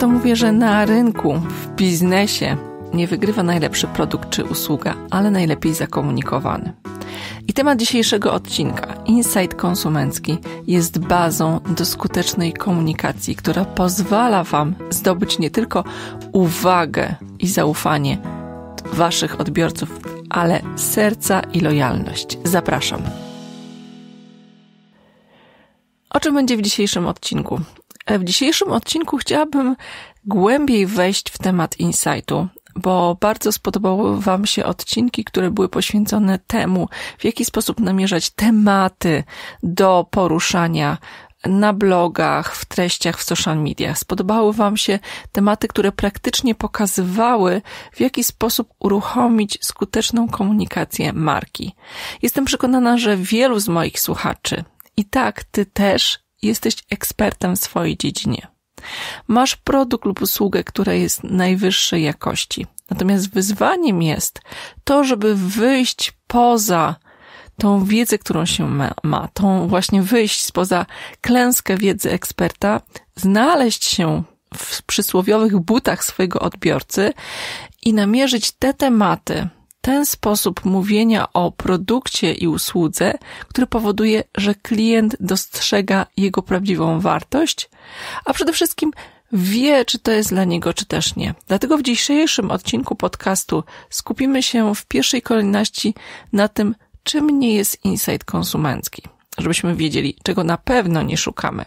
często mówię, że na rynku, w biznesie nie wygrywa najlepszy produkt czy usługa, ale najlepiej zakomunikowany. I temat dzisiejszego odcinka, Insight Konsumencki, jest bazą do skutecznej komunikacji, która pozwala Wam zdobyć nie tylko uwagę i zaufanie Waszych odbiorców, ale serca i lojalność. Zapraszam. O czym będzie w dzisiejszym odcinku? E, w dzisiejszym odcinku chciałabym głębiej wejść w temat insightu, bo bardzo spodobały Wam się odcinki, które były poświęcone temu, w jaki sposób namierzać tematy do poruszania na blogach, w treściach, w social mediach. Spodobały Wam się tematy, które praktycznie pokazywały, w jaki sposób uruchomić skuteczną komunikację marki. Jestem przekonana, że wielu z moich słuchaczy i tak Ty też jesteś ekspertem w swojej dziedzinie. Masz produkt lub usługę, która jest najwyższej jakości. Natomiast wyzwaniem jest to, żeby wyjść poza tą wiedzę, którą się ma, ma, tą właśnie wyjść spoza klęskę wiedzy eksperta, znaleźć się w przysłowiowych butach swojego odbiorcy i namierzyć te tematy, ten sposób mówienia o produkcie i usłudze, który powoduje, że klient dostrzega jego prawdziwą wartość, a przede wszystkim wie, czy to jest dla niego, czy też nie. Dlatego w dzisiejszym odcinku podcastu skupimy się w pierwszej kolejności na tym, czym nie jest insight konsumencki, żebyśmy wiedzieli, czego na pewno nie szukamy.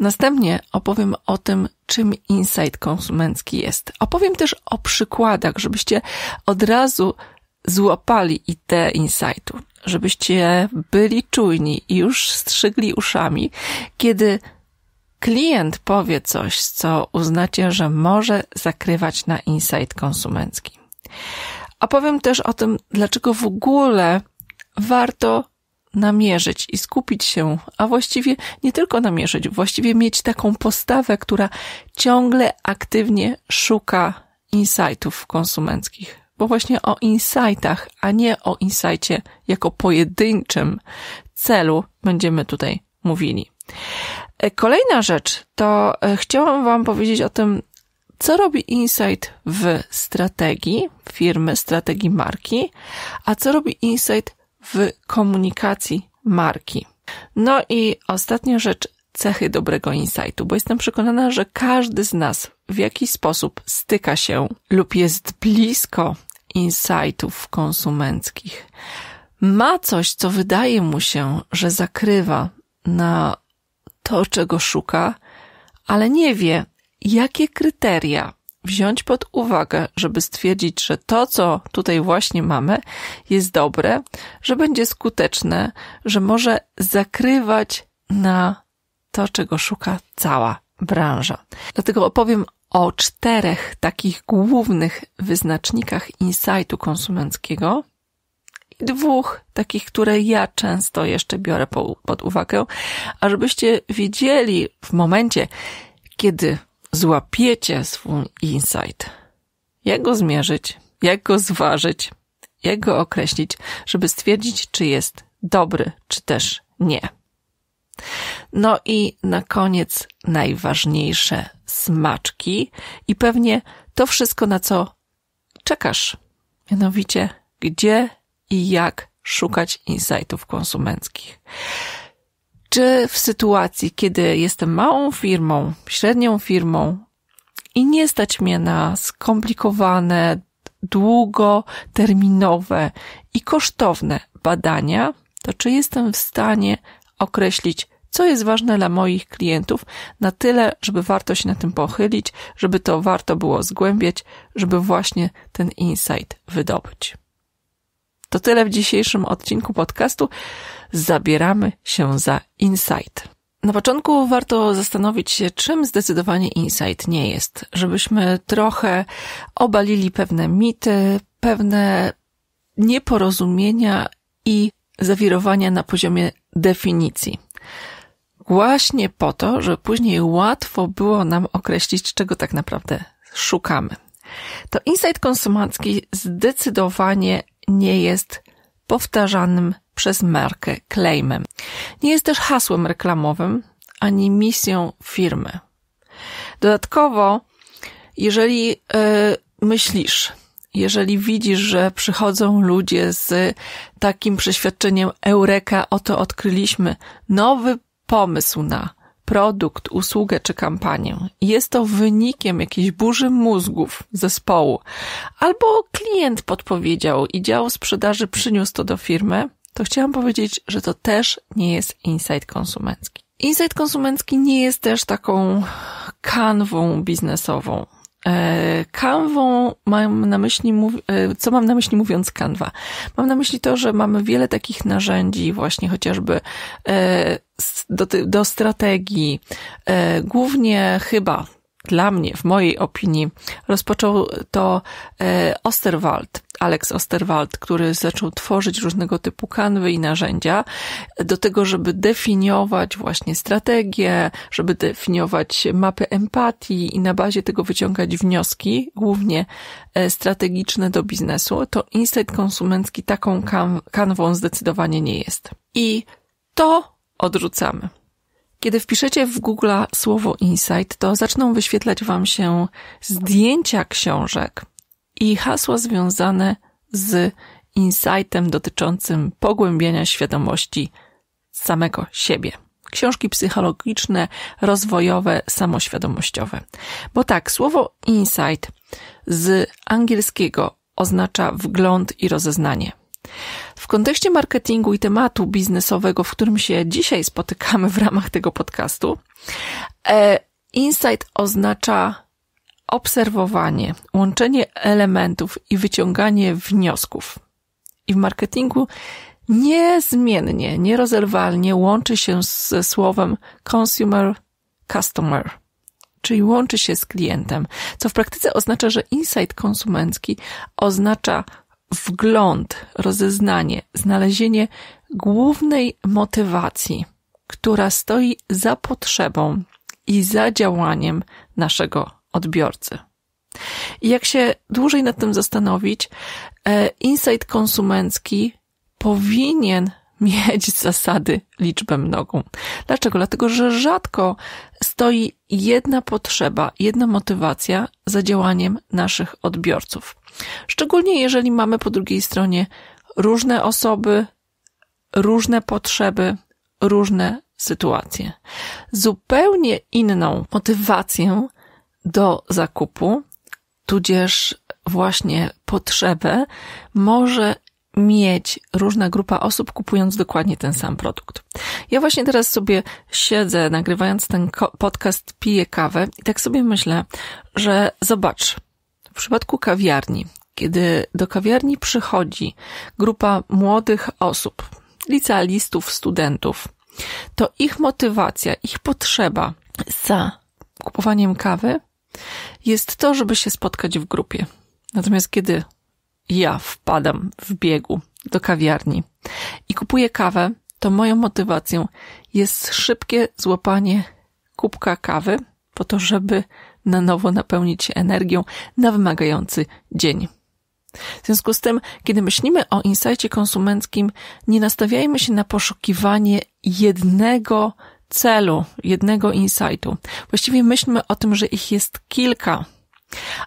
Następnie opowiem o tym, czym insight konsumencki jest. Opowiem też o przykładach, żebyście od razu złapali te insightu, żebyście byli czujni i już strzygli uszami, kiedy klient powie coś, co uznacie, że może zakrywać na insight konsumencki. Opowiem też o tym, dlaczego w ogóle warto namierzyć i skupić się, a właściwie nie tylko namierzyć, właściwie mieć taką postawę, która ciągle aktywnie szuka insightów konsumenckich bo właśnie o insightach, a nie o insightie jako pojedynczym celu będziemy tutaj mówili. E, kolejna rzecz to e, chciałam Wam powiedzieć o tym, co robi insight w strategii firmy, strategii marki, a co robi insight w komunikacji marki. No i ostatnia rzecz, cechy dobrego insightu, bo jestem przekonana, że każdy z nas w jakiś sposób styka się lub jest blisko insightów konsumenckich. Ma coś, co wydaje mu się, że zakrywa na to, czego szuka, ale nie wie, jakie kryteria wziąć pod uwagę, żeby stwierdzić, że to, co tutaj właśnie mamy, jest dobre, że będzie skuteczne, że może zakrywać na to, czego szuka cała branża. Dlatego opowiem o czterech takich głównych wyznacznikach insightu konsumenckiego i dwóch takich, które ja często jeszcze biorę po, pod uwagę, a żebyście wiedzieli w momencie, kiedy złapiecie swój insight, jak go zmierzyć, jak go zważyć, jak go określić, żeby stwierdzić, czy jest dobry, czy też nie. No i na koniec najważniejsze smaczki i pewnie to wszystko, na co czekasz. Mianowicie, gdzie i jak szukać insightów konsumenckich. Czy w sytuacji, kiedy jestem małą firmą, średnią firmą i nie stać mnie na skomplikowane, długoterminowe i kosztowne badania, to czy jestem w stanie określić, co jest ważne dla moich klientów, na tyle, żeby warto się na tym pochylić, żeby to warto było zgłębiać, żeby właśnie ten insight wydobyć. To tyle w dzisiejszym odcinku podcastu. Zabieramy się za insight. Na początku warto zastanowić się, czym zdecydowanie insight nie jest, żebyśmy trochę obalili pewne mity, pewne nieporozumienia i zawirowania na poziomie definicji. Właśnie po to, że później łatwo było nam określić, czego tak naprawdę szukamy. To insight konsumencki zdecydowanie nie jest powtarzanym przez markę claimem. Nie jest też hasłem reklamowym ani misją firmy. Dodatkowo, jeżeli yy, myślisz, jeżeli widzisz, że przychodzą ludzie z takim przeświadczeniem eureka, oto odkryliśmy nowy pomysł na produkt, usługę czy kampanię. Jest to wynikiem jakiejś burzy mózgów zespołu. Albo klient podpowiedział i dział sprzedaży przyniósł to do firmy, to chciałam powiedzieć, że to też nie jest insight konsumencki. Insight konsumencki nie jest też taką kanwą biznesową. E, kanwą mam na myśli, e, co mam na myśli mówiąc kanwa? Mam na myśli to, że mamy wiele takich narzędzi, właśnie chociażby e, do, do strategii, głównie chyba dla mnie, w mojej opinii, rozpoczął to e, Osterwald, Alex Osterwald, który zaczął tworzyć różnego typu kanwy i narzędzia do tego, żeby definiować właśnie strategię, żeby definiować mapy empatii i na bazie tego wyciągać wnioski, głównie e, strategiczne do biznesu, to insight konsumencki taką kanwą zdecydowanie nie jest. I to odrzucamy. Kiedy wpiszecie w Google słowo insight, to zaczną wyświetlać Wam się zdjęcia książek i hasła związane z insightem dotyczącym pogłębiania świadomości samego siebie. Książki psychologiczne, rozwojowe, samoświadomościowe. Bo tak, słowo insight z angielskiego oznacza wgląd i rozeznanie. W kontekście marketingu i tematu biznesowego, w którym się dzisiaj spotykamy w ramach tego podcastu, e, insight oznacza obserwowanie, łączenie elementów i wyciąganie wniosków. I w marketingu niezmiennie, nierozerwalnie łączy się ze słowem consumer customer, czyli łączy się z klientem, co w praktyce oznacza, że insight konsumencki oznacza wgląd, rozeznanie, znalezienie głównej motywacji, która stoi za potrzebą i za działaniem naszego odbiorcy. I jak się dłużej nad tym zastanowić, e, insight konsumencki powinien mieć zasady liczbę mnogą. Dlaczego? Dlatego, że rzadko stoi jedna potrzeba, jedna motywacja za działaniem naszych odbiorców. Szczególnie jeżeli mamy po drugiej stronie różne osoby, różne potrzeby, różne sytuacje. Zupełnie inną motywację do zakupu, tudzież właśnie potrzebę, może mieć różna grupa osób kupując dokładnie ten sam produkt. Ja właśnie teraz sobie siedzę, nagrywając ten podcast, piję kawę i tak sobie myślę, że zobacz, w przypadku kawiarni, kiedy do kawiarni przychodzi grupa młodych osób, licealistów, studentów, to ich motywacja, ich potrzeba za kupowaniem kawy jest to, żeby się spotkać w grupie. Natomiast kiedy ja wpadam w biegu do kawiarni i kupuję kawę, to moją motywacją jest szybkie złapanie kubka kawy po to, żeby na nowo napełnić się energią na wymagający dzień. W związku z tym, kiedy myślimy o insajcie konsumenckim, nie nastawiajmy się na poszukiwanie jednego celu, jednego insightu. Właściwie myślmy o tym, że ich jest kilka.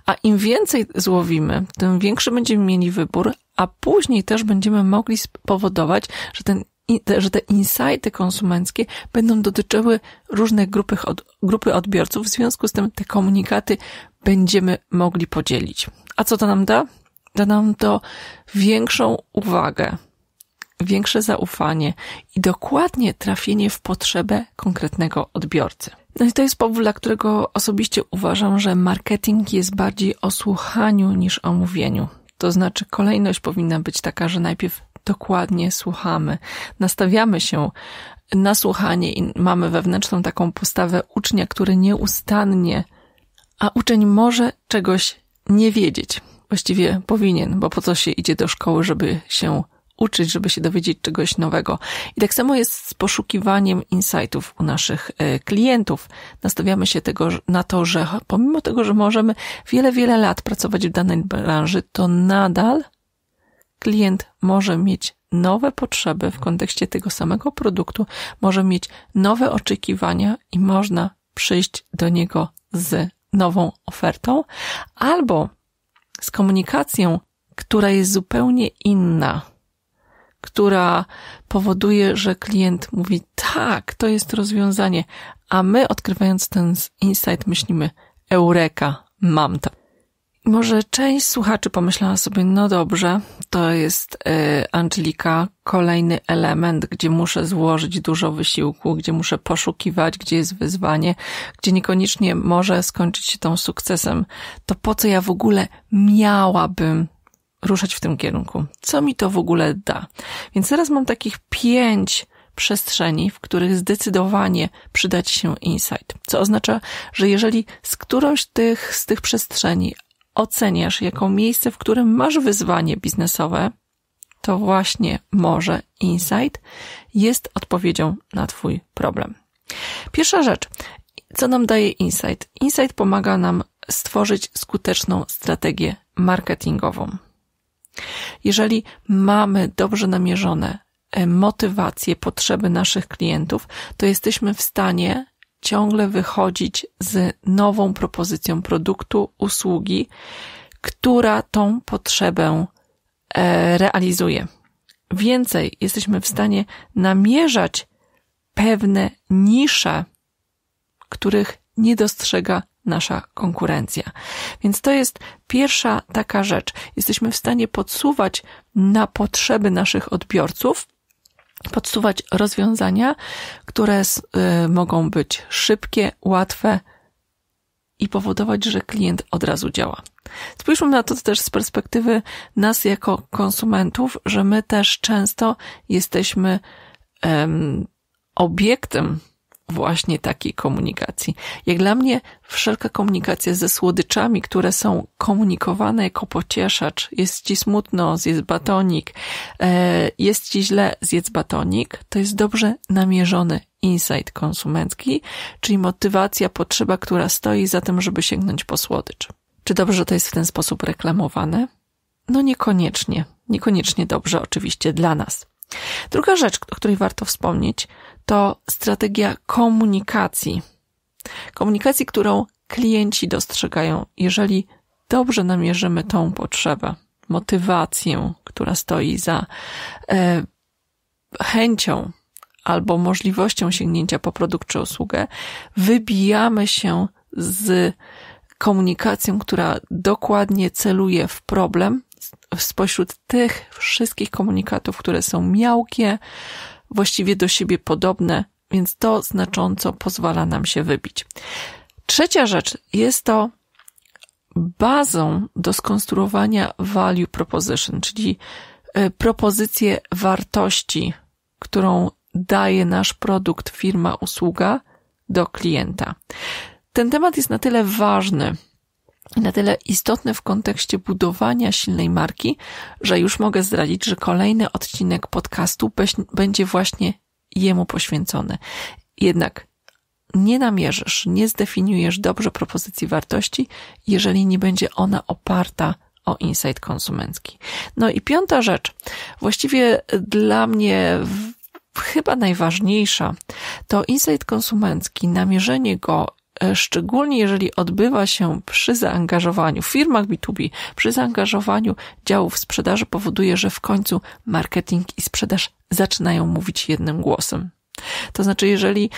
A im więcej złowimy, tym większy będziemy mieli wybór, a później też będziemy mogli spowodować, że ten te, że te insighty konsumenckie będą dotyczyły różnych grupy, od, grupy odbiorców, w związku z tym te komunikaty będziemy mogli podzielić. A co to nam da? Da nam to większą uwagę, większe zaufanie i dokładnie trafienie w potrzebę konkretnego odbiorcy. No i to jest powód, dla którego osobiście uważam, że marketing jest bardziej o słuchaniu niż o mówieniu. To znaczy, kolejność powinna być taka, że najpierw dokładnie słuchamy. Nastawiamy się na słuchanie i mamy wewnętrzną taką postawę ucznia, który nieustannie, a uczeń może czegoś nie wiedzieć. Właściwie powinien, bo po co się idzie do szkoły, żeby się uczyć, żeby się dowiedzieć czegoś nowego. I tak samo jest z poszukiwaniem insightów u naszych e, klientów. Nastawiamy się tego, na to, że pomimo tego, że możemy wiele, wiele lat pracować w danej branży, to nadal klient może mieć nowe potrzeby w kontekście tego samego produktu, może mieć nowe oczekiwania i można przyjść do niego z nową ofertą albo z komunikacją, która jest zupełnie inna, która powoduje, że klient mówi: Tak, to jest rozwiązanie, a my odkrywając ten insight myślimy: Eureka, mam to. Może część słuchaczy pomyślała sobie, no dobrze, to jest yy, Angelika, kolejny element, gdzie muszę złożyć dużo wysiłku, gdzie muszę poszukiwać, gdzie jest wyzwanie, gdzie niekoniecznie może skończyć się tą sukcesem. To po co ja w ogóle miałabym ruszać w tym kierunku? Co mi to w ogóle da? Więc teraz mam takich pięć przestrzeni, w których zdecydowanie przyda się insight. Co oznacza, że jeżeli z którąś tych, z tych przestrzeni oceniasz jako miejsce, w którym masz wyzwanie biznesowe, to właśnie może insight jest odpowiedzią na Twój problem. Pierwsza rzecz, co nam daje insight? Insight pomaga nam stworzyć skuteczną strategię marketingową. Jeżeli mamy dobrze namierzone e, motywacje, potrzeby naszych klientów, to jesteśmy w stanie ciągle wychodzić z nową propozycją produktu, usługi, która tą potrzebę e, realizuje. Więcej jesteśmy w stanie namierzać pewne nisze, których nie dostrzega nasza konkurencja. Więc to jest pierwsza taka rzecz. Jesteśmy w stanie podsuwać na potrzeby naszych odbiorców podsuwać rozwiązania, które y, mogą być szybkie, łatwe i powodować, że klient od razu działa. Spójrzmy na to też z perspektywy nas jako konsumentów, że my też często jesteśmy um, obiektem właśnie takiej komunikacji. Jak dla mnie wszelka komunikacja ze słodyczami, które są komunikowane jako pocieszacz, jest ci smutno, zjedz batonik, e, jest ci źle, zjedz batonik, to jest dobrze namierzony insight konsumencki, czyli motywacja, potrzeba, która stoi za tym, żeby sięgnąć po słodycz. Czy dobrze, że to jest w ten sposób reklamowane? No niekoniecznie. Niekoniecznie dobrze oczywiście dla nas. Druga rzecz, o której warto wspomnieć, to strategia komunikacji. Komunikacji, którą klienci dostrzegają, jeżeli dobrze namierzymy tą potrzebę, motywację, która stoi za e, chęcią albo możliwością sięgnięcia po produkt czy usługę, wybijamy się z komunikacją, która dokładnie celuje w problem spośród tych wszystkich komunikatów, które są miałkie, właściwie do siebie podobne, więc to znacząco pozwala nam się wybić. Trzecia rzecz jest to bazą do skonstruowania value proposition, czyli e, propozycję wartości, którą daje nasz produkt, firma, usługa do klienta. Ten temat jest na tyle ważny, na tyle istotne w kontekście budowania silnej marki, że już mogę zdradzić, że kolejny odcinek podcastu będzie właśnie jemu poświęcony. Jednak nie namierzysz, nie zdefiniujesz dobrze propozycji wartości, jeżeli nie będzie ona oparta o insight konsumencki. No i piąta rzecz, właściwie dla mnie chyba najważniejsza, to insight konsumencki, namierzenie go E, szczególnie jeżeli odbywa się przy zaangażowaniu w firmach B2B, przy zaangażowaniu działów sprzedaży, powoduje, że w końcu marketing i sprzedaż zaczynają mówić jednym głosem. To znaczy, jeżeli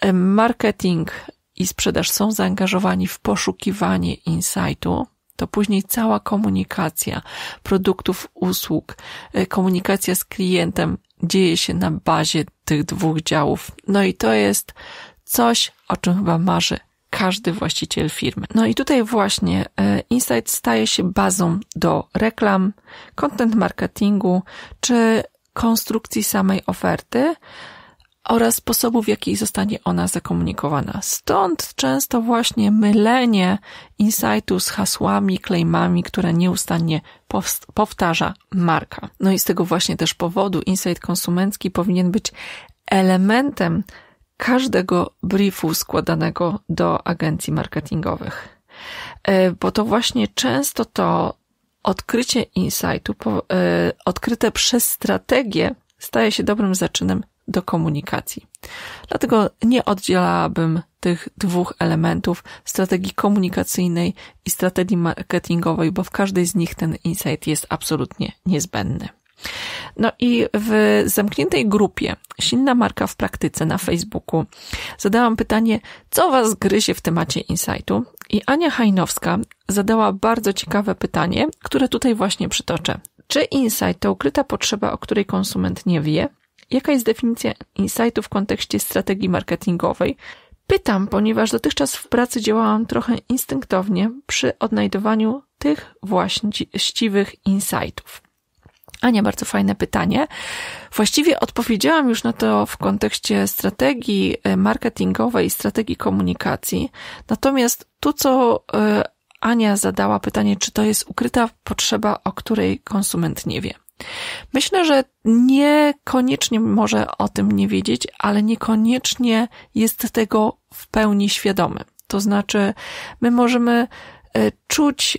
e, marketing i sprzedaż są zaangażowani w poszukiwanie insightu, to później cała komunikacja produktów, usług, e, komunikacja z klientem dzieje się na bazie tych dwóch działów. No i to jest coś, o czym chyba marzy każdy właściciel firmy. No i tutaj właśnie e, Insight staje się bazą do reklam, content marketingu czy konstrukcji samej oferty oraz sposobu, w jaki zostanie ona zakomunikowana. Stąd często właśnie mylenie insightu z hasłami, claimami, które nieustannie powtarza marka. No i z tego właśnie też powodu insight konsumencki powinien być elementem każdego briefu składanego do agencji marketingowych. E, bo to właśnie często to odkrycie insightu, e, odkryte przez strategię, staje się dobrym zaczynem do komunikacji. Dlatego nie oddzielałabym tych dwóch elementów strategii komunikacyjnej i strategii marketingowej, bo w każdej z nich ten insight jest absolutnie niezbędny. No i w zamkniętej grupie Silna Marka w Praktyce na Facebooku zadałam pytanie, co Was gryzie w temacie insightu? I Ania Hajnowska zadała bardzo ciekawe pytanie, które tutaj właśnie przytoczę. Czy insight to ukryta potrzeba, o której konsument nie wie? Jaka jest definicja insightu w kontekście strategii marketingowej? Pytam, ponieważ dotychczas w pracy działałam trochę instynktownie przy odnajdywaniu tych właściwych insightów. Ania, bardzo fajne pytanie. Właściwie odpowiedziałam już na to w kontekście strategii e, marketingowej, strategii komunikacji. Natomiast tu, co e, Ania zadała pytanie, czy to jest ukryta potrzeba, o której konsument nie wie. Myślę, że niekoniecznie może o tym nie wiedzieć, ale niekoniecznie jest tego w pełni świadomy. To znaczy, my możemy e, czuć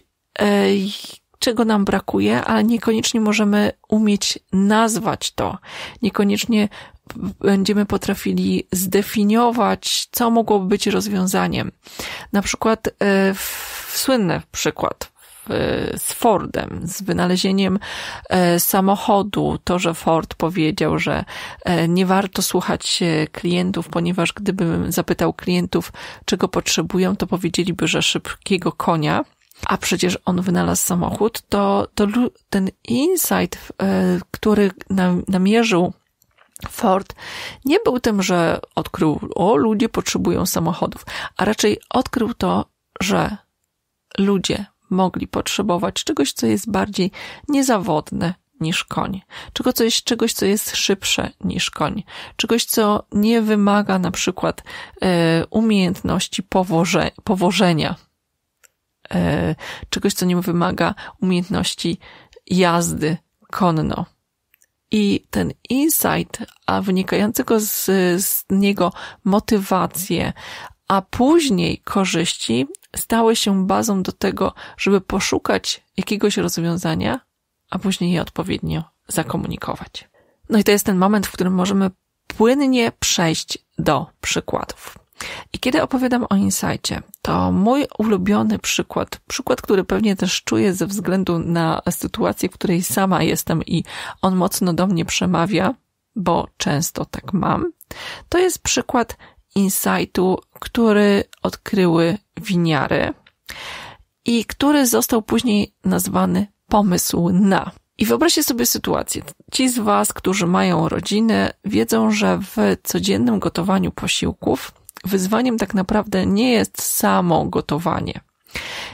czego nam brakuje, ale niekoniecznie możemy umieć nazwać to. Niekoniecznie będziemy potrafili zdefiniować, co mogłoby być rozwiązaniem. Na przykład, e, w, w słynny przykład, z Fordem, z wynalezieniem e, samochodu. To, że Ford powiedział, że e, nie warto słuchać klientów, ponieważ gdybym zapytał klientów, czego potrzebują, to powiedzieliby, że szybkiego konia a przecież on wynalazł samochód, to, to ten insight, e, który namierzył Ford nie był tym, że odkrył, o, ludzie potrzebują samochodów, a raczej odkrył to, że ludzie mogli potrzebować czegoś, co jest bardziej niezawodne niż koń, czego coś, czegoś, co jest szybsze niż koń, czegoś, co nie wymaga na przykład y, umiejętności powoże, powożenia E, czegoś, co nie wymaga umiejętności jazdy konno. I ten insight, a wynikającego z, z niego motywacje, a później korzyści stały się bazą do tego, żeby poszukać jakiegoś rozwiązania, a później je odpowiednio zakomunikować. No i to jest ten moment, w którym możemy płynnie przejść do przykładów. I kiedy opowiadam o insajcie, to mój ulubiony przykład, przykład, który pewnie też czuję ze względu na sytuację, w której sama jestem i on mocno do mnie przemawia, bo często tak mam, to jest przykład insightu, który odkryły winiary i który został później nazwany pomysł na. I wyobraźcie sobie sytuację. Ci z Was, którzy mają rodziny, wiedzą, że w codziennym gotowaniu posiłków wyzwaniem tak naprawdę nie jest samo gotowanie.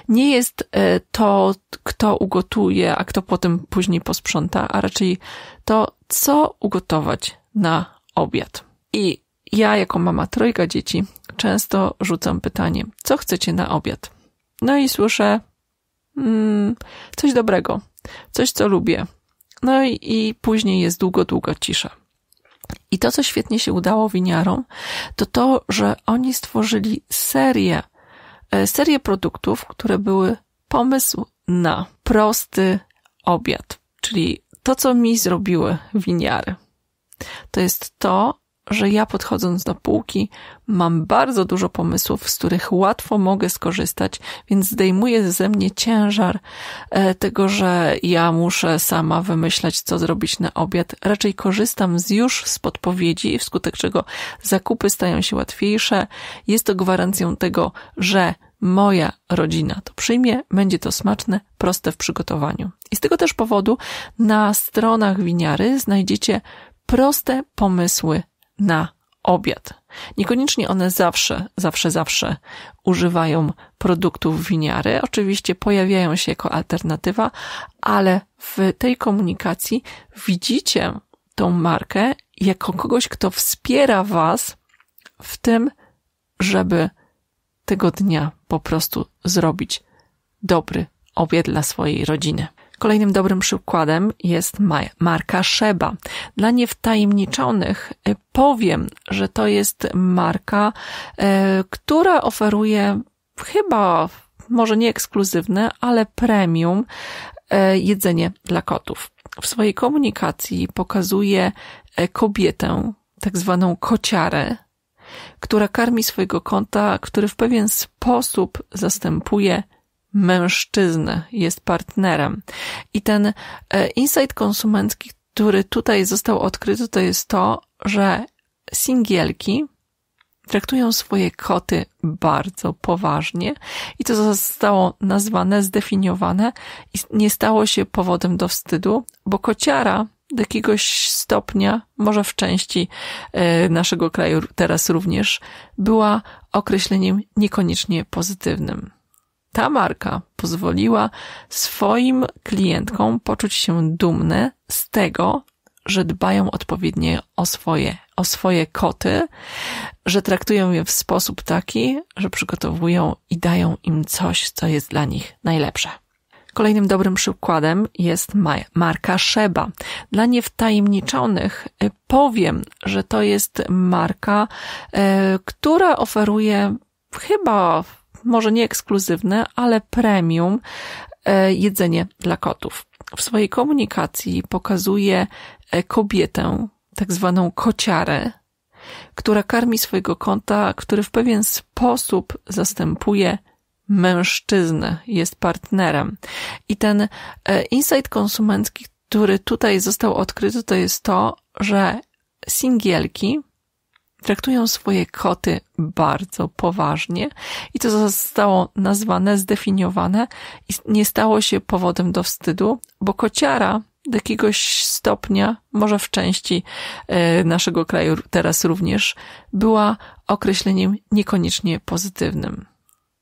Nie jest e, to, kto ugotuje, a kto potem później posprząta, a raczej to, co ugotować na obiad. I ja, jako mama trójka dzieci, często rzucam pytanie: co chcecie na obiad? No i słyszę mm, coś dobrego, coś, co lubię. No i, i później jest długo, długo cisza. I to, co świetnie się udało winiarom, to to, że oni stworzyli serię, e, serię produktów, które były pomysł na prosty obiad, czyli to, co mi zrobiły winiary. To jest to, że ja podchodząc do półki mam bardzo dużo pomysłów, z których łatwo mogę skorzystać, więc zdejmuje ze mnie ciężar e, tego, że ja muszę sama wymyślać, co zrobić na obiad. Raczej korzystam z już z podpowiedzi, wskutek czego zakupy stają się łatwiejsze. Jest to gwarancją tego, że moja rodzina to przyjmie, będzie to smaczne, proste w przygotowaniu. I z tego też powodu na stronach winiary znajdziecie proste pomysły na obiad. Niekoniecznie one zawsze, zawsze, zawsze używają produktów winiary. Oczywiście pojawiają się jako alternatywa, ale w tej komunikacji widzicie tą markę jako kogoś, kto wspiera Was w tym, żeby tego dnia po prostu zrobić dobry obiad dla swojej rodziny. Kolejnym dobrym przykładem jest marka Sheba. Dla niewtajemniczonych e, powiem, że to jest marka, e, która oferuje chyba może nie ekskluzywne, ale premium e, jedzenie dla kotów. W swojej komunikacji pokazuje kobietę, tak zwaną kociarę, która karmi swojego kota, który w pewien sposób zastępuje mężczyzn jest partnerem. I ten e, insight konsumencki, który tutaj został odkryty, to jest to, że singielki traktują swoje koty bardzo poważnie i to zostało nazwane, zdefiniowane i nie stało się powodem do wstydu, bo kociara do jakiegoś stopnia, może w części e, naszego kraju teraz również, była określeniem niekoniecznie pozytywnym ta marka pozwoliła swoim klientkom poczuć się dumne z tego, że dbają odpowiednio o swoje, o swoje koty, że traktują je w sposób taki, że przygotowują i dają im coś, co jest dla nich najlepsze. Kolejnym dobrym przykładem jest marka Sheba. Dla niewtajemniczonych y, powiem, że to jest marka, y, która oferuje chyba może nie ekskluzywne, ale premium e, jedzenie dla kotów. W swojej komunikacji pokazuje e, kobietę, tak zwaną kociarę, która karmi swojego kota, który w pewien sposób zastępuje mężczyznę, jest partnerem. I ten e, insight konsumencki, który tutaj został odkryty, to jest to, że singielki traktują swoje koty bardzo poważnie i to zostało nazwane, zdefiniowane i nie stało się powodem do wstydu, bo kociara do jakiegoś stopnia, może w części e, naszego kraju teraz również, była określeniem niekoniecznie pozytywnym.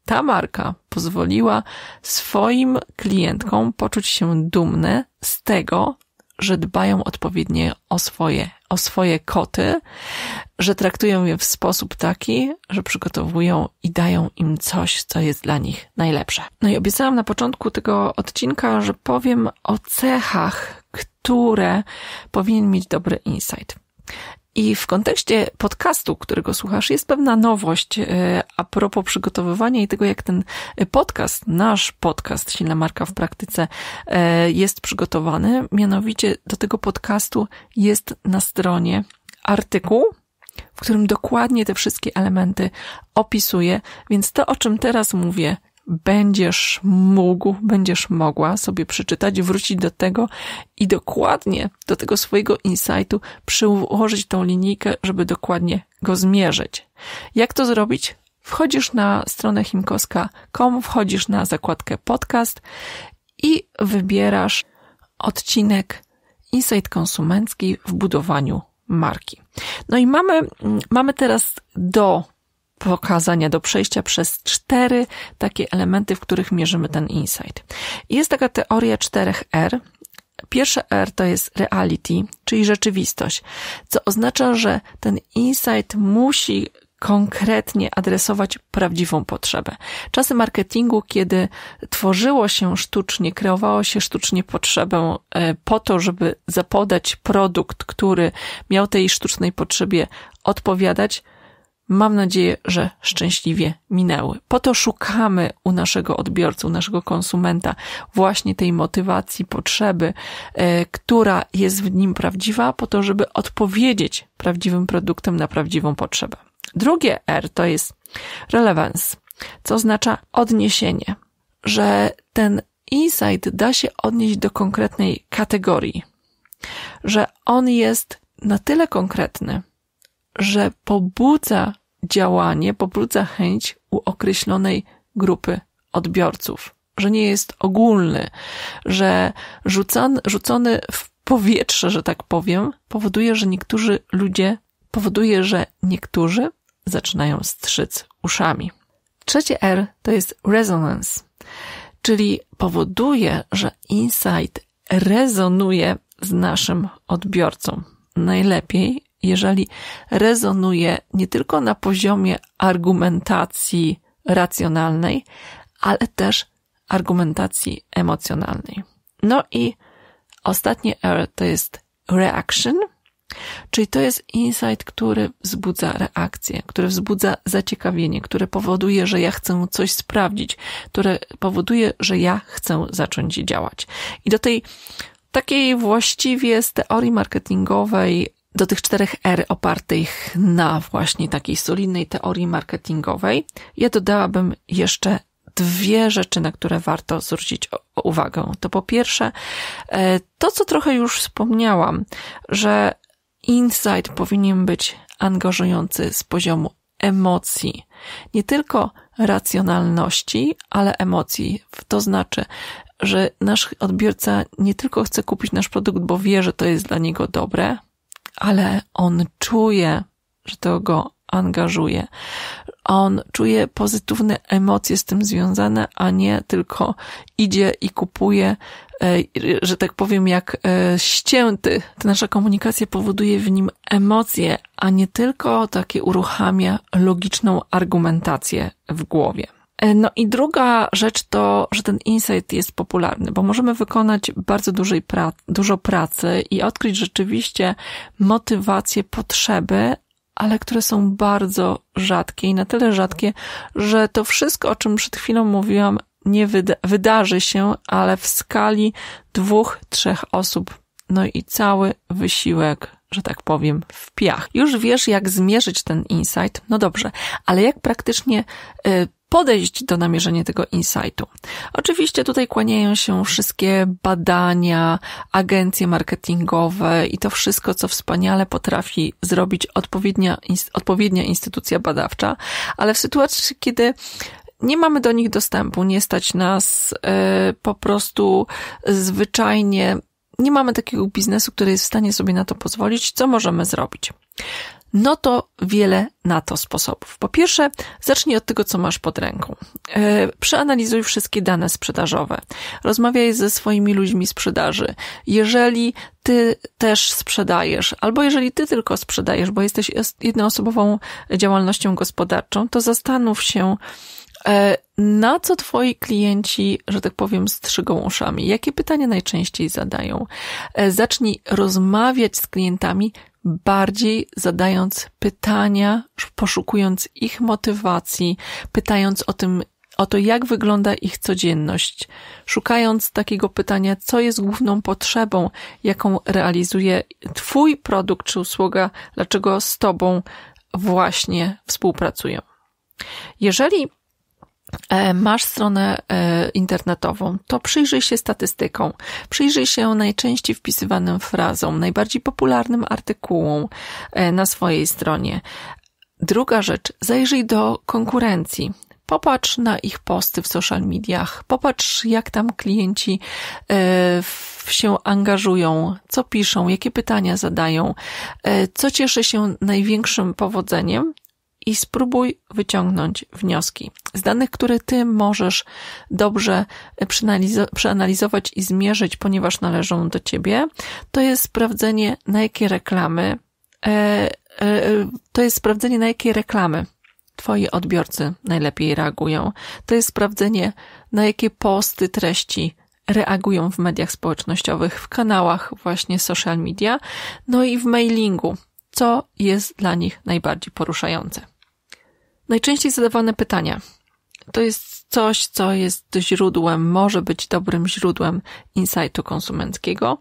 Ta marka pozwoliła swoim klientkom poczuć się dumne z tego, że dbają odpowiednio o swoje o swoje koty, że traktują je w sposób taki, że przygotowują i dają im coś, co jest dla nich najlepsze. No i obiecałam na początku tego odcinka, że powiem o cechach, które powinien mieć dobry insight. I w kontekście podcastu, którego słuchasz, jest pewna nowość e, a propos przygotowywania i tego, jak ten podcast, nasz podcast Silna Marka w praktyce e, jest przygotowany. Mianowicie do tego podcastu jest na stronie artykuł, w którym dokładnie te wszystkie elementy opisuję, więc to, o czym teraz mówię, będziesz mógł, będziesz mogła sobie przeczytać, wrócić do tego i dokładnie do tego swojego insightu przyłożyć tą linijkę, żeby dokładnie go zmierzyć. Jak to zrobić? Wchodzisz na stronę himkoska.com, wchodzisz na zakładkę podcast i wybierasz odcinek Insight konsumencki w budowaniu marki. No i mamy, mm, mamy teraz do pokazania, do przejścia przez cztery takie elementy, w których mierzymy ten insight. Jest taka teoria czterech R. Pierwsze R to jest reality, czyli rzeczywistość, co oznacza, że ten insight musi konkretnie adresować prawdziwą potrzebę. Czasy marketingu, kiedy tworzyło się sztucznie, kreowało się sztucznie potrzebę e, po to, żeby zapodać produkt, który miał tej sztucznej potrzebie odpowiadać, mam nadzieję, że szczęśliwie minęły. Po to szukamy u naszego odbiorcy, u naszego konsumenta właśnie tej motywacji, potrzeby, e, która jest w nim prawdziwa, po to, żeby odpowiedzieć prawdziwym produktem na prawdziwą potrzebę. Drugie R to jest relevance, co oznacza odniesienie, że ten insight da się odnieść do konkretnej kategorii, że on jest na tyle konkretny, że pobudza działanie, pobudza chęć u określonej grupy odbiorców, że nie jest ogólny, że rzucan, rzucony w powietrze, że tak powiem, powoduje, że niektórzy ludzie, powoduje, że niektórzy zaczynają strzyc uszami. Trzecie R to jest resonance, czyli powoduje, że insight rezonuje z naszym odbiorcą. Najlepiej, jeżeli rezonuje nie tylko na poziomie argumentacji racjonalnej, ale też argumentacji emocjonalnej. No i ostatnie R to jest reaction, czyli to jest insight, który wzbudza reakcję, który wzbudza zaciekawienie, które powoduje, że ja chcę coś sprawdzić, które powoduje, że ja chcę zacząć działać. I do tej takiej właściwie z teorii marketingowej do tych czterech R opartych na właśnie takiej solidnej teorii marketingowej, ja dodałabym jeszcze dwie rzeczy, na które warto zwrócić uwagę. To po pierwsze, e, to co trochę już wspomniałam, że insight powinien być angażujący z poziomu emocji. Nie tylko racjonalności, ale emocji. To znaczy, że nasz odbiorca nie tylko chce kupić nasz produkt, bo wie, że to jest dla niego dobre, ale on czuje, że to go angażuje. On czuje pozytywne emocje z tym związane, a nie tylko idzie i kupuje, e, że tak powiem, jak e, ścięty. Ta nasza komunikacja powoduje w nim emocje, a nie tylko takie uruchamia logiczną argumentację w głowie. E, no i druga rzecz to, że ten insight jest popularny, bo możemy wykonać bardzo dużej pra dużo pracy i odkryć rzeczywiście motywacje, potrzeby, ale które są bardzo rzadkie i na tyle rzadkie, że to wszystko, o czym przed chwilą mówiłam, nie wyda wydarzy się, ale w skali dwóch, trzech osób. No i cały wysiłek że tak powiem, w piach. Już wiesz, jak zmierzyć ten insight, no dobrze, ale jak praktycznie y, podejść do namierzenia tego insightu? Oczywiście tutaj kłaniają się wszystkie badania, agencje marketingowe i to wszystko, co wspaniale potrafi zrobić odpowiednia, odpowiednia instytucja badawcza, ale w sytuacji, kiedy nie mamy do nich dostępu, nie stać nas y, po prostu zwyczajnie nie mamy takiego biznesu, który jest w stanie sobie na to pozwolić, co możemy zrobić? No to wiele na to sposobów. Po pierwsze, zacznij od tego, co masz pod ręką. E, przeanalizuj wszystkie dane sprzedażowe. Rozmawiaj ze swoimi ludźmi sprzedaży. Jeżeli ty też sprzedajesz, albo jeżeli ty tylko sprzedajesz, bo jesteś jednoosobową działalnością gospodarczą, to zastanów się, e, na co twoi klienci, że tak powiem, strzygą uszami? Jakie pytania najczęściej zadają? E, zacznij rozmawiać z klientami bardziej zadając pytania, poszukując ich motywacji, pytając o tym, o to, jak wygląda ich codzienność, szukając takiego pytania, co jest główną potrzebą, jaką realizuje Twój produkt czy usługa, dlaczego z Tobą właśnie współpracują. Jeżeli E, masz stronę e, internetową, to przyjrzyj się statystykom, przyjrzyj się najczęściej wpisywanym frazom, najbardziej popularnym artykułom e, na swojej stronie. Druga rzecz, zajrzyj do konkurencji. Popatrz na ich posty w social mediach, popatrz jak tam klienci się angażują, co piszą, jakie pytania zadają, co cieszy się największym powodzeniem i spróbuj wyciągnąć wnioski z danych, które ty możesz dobrze przeanalizować i zmierzyć, ponieważ należą do ciebie. To jest sprawdzenie, na jakie reklamy, e, e, e, to jest sprawdzenie, na jakie reklamy twoi odbiorcy najlepiej reagują. To jest sprawdzenie, na jakie posty, treści reagują w mediach społecznościowych, w kanałach właśnie social media, no i w mailingu, co jest dla nich najbardziej poruszające. Najczęściej zadawane pytania. To jest coś, co jest źródłem, może być dobrym źródłem insightu konsumenckiego.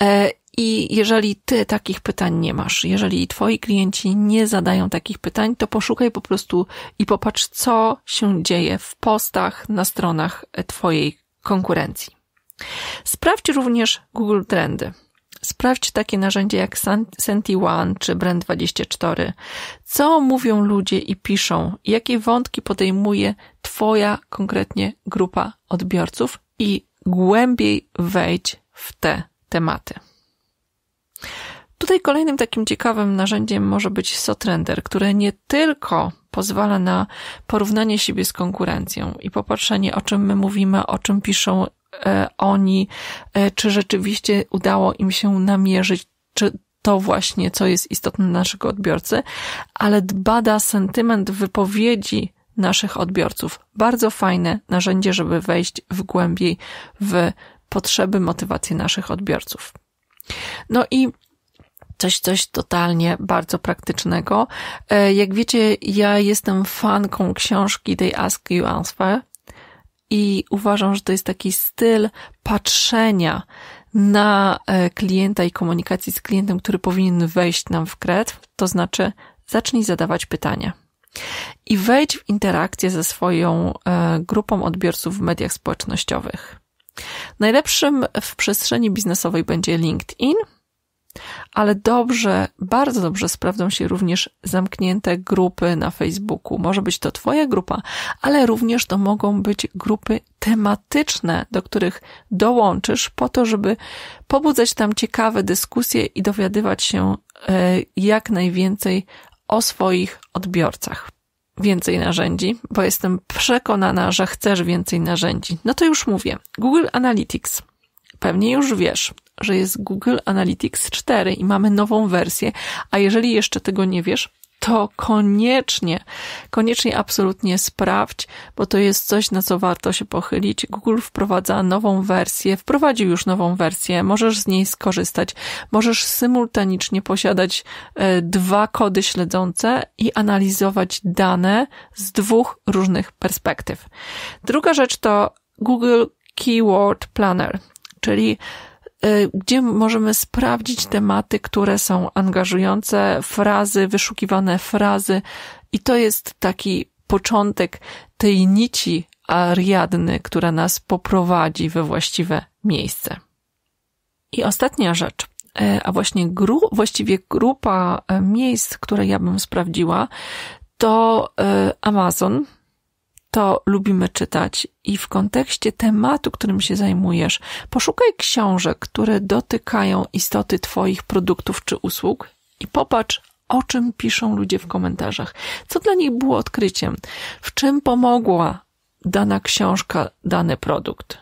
E, I jeżeli ty takich pytań nie masz, jeżeli twoi klienci nie zadają takich pytań, to poszukaj po prostu i popatrz, co się dzieje w postach na stronach twojej konkurencji. Sprawdź również Google Trendy. Sprawdź takie narzędzie jak Senti One czy Brand24. Co mówią ludzie i piszą? Jakie wątki podejmuje Twoja konkretnie grupa odbiorców? I głębiej wejdź w te tematy. Tutaj kolejnym takim ciekawym narzędziem może być Sotrender, które nie tylko pozwala na porównanie siebie z konkurencją i popatrzenie, o czym my mówimy, o czym piszą E, oni, e, czy rzeczywiście udało im się namierzyć, czy to właśnie, co jest istotne dla naszego odbiorcy, ale bada sentyment wypowiedzi naszych odbiorców. Bardzo fajne narzędzie, żeby wejść w głębiej w potrzeby, motywacje naszych odbiorców. No i coś, coś totalnie bardzo praktycznego. E, jak wiecie, ja jestem fanką książki They Ask You Answer, i uważam, że to jest taki styl patrzenia na e, klienta i komunikacji z klientem, który powinien wejść nam w kred, to znaczy zacznij zadawać pytania. I wejdź w interakcję ze swoją e, grupą odbiorców w mediach społecznościowych. Najlepszym w przestrzeni biznesowej będzie LinkedIn – ale dobrze, bardzo dobrze sprawdzą się również zamknięte grupy na Facebooku. Może być to Twoja grupa, ale również to mogą być grupy tematyczne, do których dołączysz po to, żeby pobudzać tam ciekawe dyskusje i dowiadywać się e, jak najwięcej o swoich odbiorcach. Więcej narzędzi, bo jestem przekonana, że chcesz więcej narzędzi. No to już mówię. Google Analytics. Pewnie już wiesz, że jest Google Analytics 4 i mamy nową wersję, a jeżeli jeszcze tego nie wiesz, to koniecznie, koniecznie absolutnie sprawdź, bo to jest coś, na co warto się pochylić. Google wprowadza nową wersję, wprowadził już nową wersję, możesz z niej skorzystać, możesz symultanicznie posiadać e, dwa kody śledzące i analizować dane z dwóch różnych perspektyw. Druga rzecz to Google Keyword Planner, czyli Y, gdzie możemy sprawdzić tematy, które są angażujące, frazy, wyszukiwane frazy. I to jest taki początek tej nici Ariadny, która nas poprowadzi we właściwe miejsce. I ostatnia rzecz, y, a właśnie gru, właściwie grupa y, miejsc, które ja bym sprawdziła, to Amazon, to lubimy czytać i w kontekście tematu, którym się zajmujesz, poszukaj książek, które dotykają istoty Twoich produktów czy usług i popatrz, o czym piszą ludzie w komentarzach, co dla nich było odkryciem, w czym pomogła dana książka, dany produkt.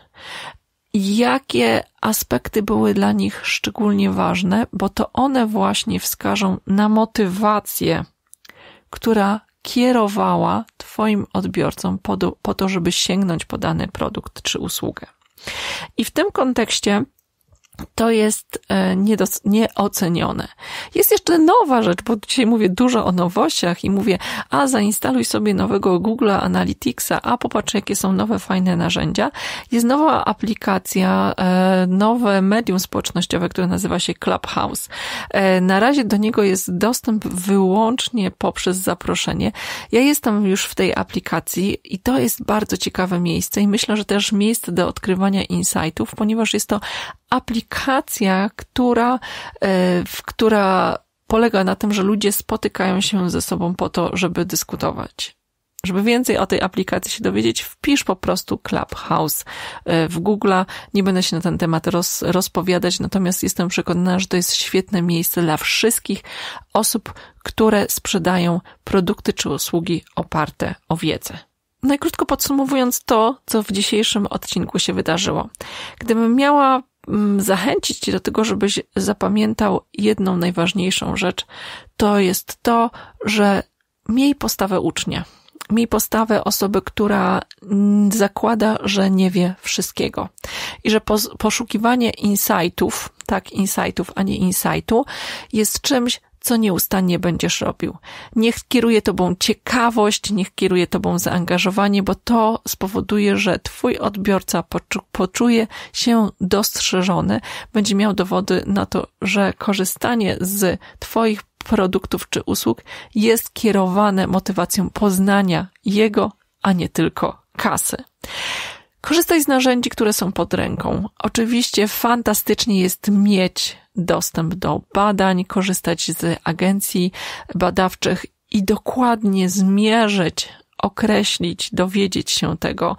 Jakie aspekty były dla nich szczególnie ważne, bo to one właśnie wskażą na motywację, która kierowała Twoim odbiorcą po, do, po to, żeby sięgnąć po dany produkt czy usługę. I w tym kontekście to jest e, nieocenione. Jest jeszcze nowa rzecz, bo dzisiaj mówię dużo o nowościach i mówię, a zainstaluj sobie nowego Google Analyticsa, a popatrz jakie są nowe fajne narzędzia. Jest nowa aplikacja, e, nowe medium społecznościowe, które nazywa się Clubhouse. E, na razie do niego jest dostęp wyłącznie poprzez zaproszenie. Ja jestem już w tej aplikacji i to jest bardzo ciekawe miejsce i myślę, że też miejsce do odkrywania insightów, ponieważ jest to aplikacja, która, e, w która polega na tym, że ludzie spotykają się ze sobą po to, żeby dyskutować. Żeby więcej o tej aplikacji się dowiedzieć, wpisz po prostu Clubhouse e, w Google. Nie będę się na ten temat roz, rozpowiadać, natomiast jestem przekonana, że to jest świetne miejsce dla wszystkich osób, które sprzedają produkty czy usługi oparte o wiedzę. Najkrótko no podsumowując to, co w dzisiejszym odcinku się wydarzyło. Gdybym miała zachęcić Cię do tego, żebyś zapamiętał jedną najważniejszą rzecz, to jest to, że miej postawę ucznia. Miej postawę osoby, która zakłada, że nie wie wszystkiego i że poszukiwanie insightów, tak, insightów, a nie insightu, jest czymś, co nieustannie będziesz robił. Niech kieruje tobą ciekawość, niech kieruje tobą zaangażowanie, bo to spowoduje, że twój odbiorca poczu poczuje się dostrzeżony, będzie miał dowody na to, że korzystanie z twoich produktów czy usług jest kierowane motywacją poznania jego, a nie tylko kasy. Korzystaj z narzędzi, które są pod ręką. Oczywiście fantastycznie jest mieć dostęp do badań, korzystać z agencji badawczych i dokładnie zmierzyć określić, dowiedzieć się tego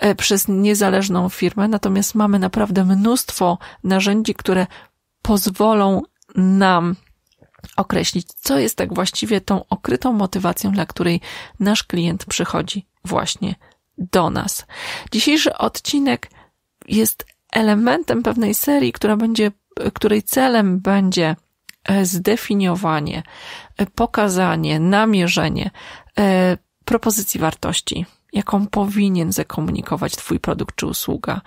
e, przez niezależną firmę. Natomiast mamy naprawdę mnóstwo narzędzi, które pozwolą nam określić, co jest tak właściwie tą okrytą motywacją, dla której nasz klient przychodzi właśnie do nas. Dzisiejszy odcinek jest elementem pewnej serii, która będzie, której celem będzie e, zdefiniowanie, e, pokazanie, namierzenie e, propozycji wartości jaką powinien zakomunikować Twój produkt czy usługa.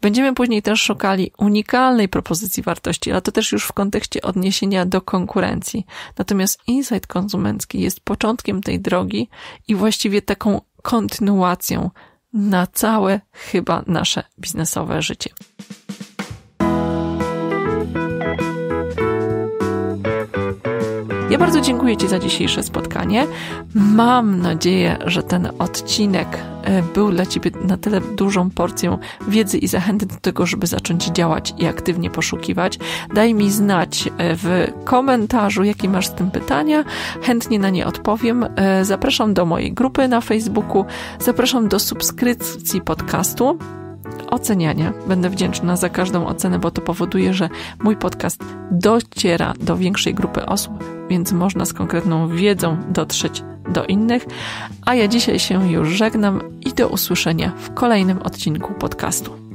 Będziemy później też szukali unikalnej propozycji wartości, ale to też już w kontekście odniesienia do konkurencji. Natomiast insight konsumencki jest początkiem tej drogi i właściwie taką kontynuacją na całe chyba nasze biznesowe życie. bardzo dziękuję Ci za dzisiejsze spotkanie. Mam nadzieję, że ten odcinek e, był dla Ciebie na tyle dużą porcją wiedzy i zachęty do tego, żeby zacząć działać i aktywnie poszukiwać. Daj mi znać e, w komentarzu, jakie masz z tym pytania. Chętnie na nie odpowiem. E, zapraszam do mojej grupy na Facebooku. Zapraszam do subskrypcji podcastu oceniania. Będę wdzięczna za każdą ocenę, bo to powoduje, że mój podcast dociera do większej grupy osób, więc można z konkretną wiedzą dotrzeć do innych. A ja dzisiaj się już żegnam i do usłyszenia w kolejnym odcinku podcastu.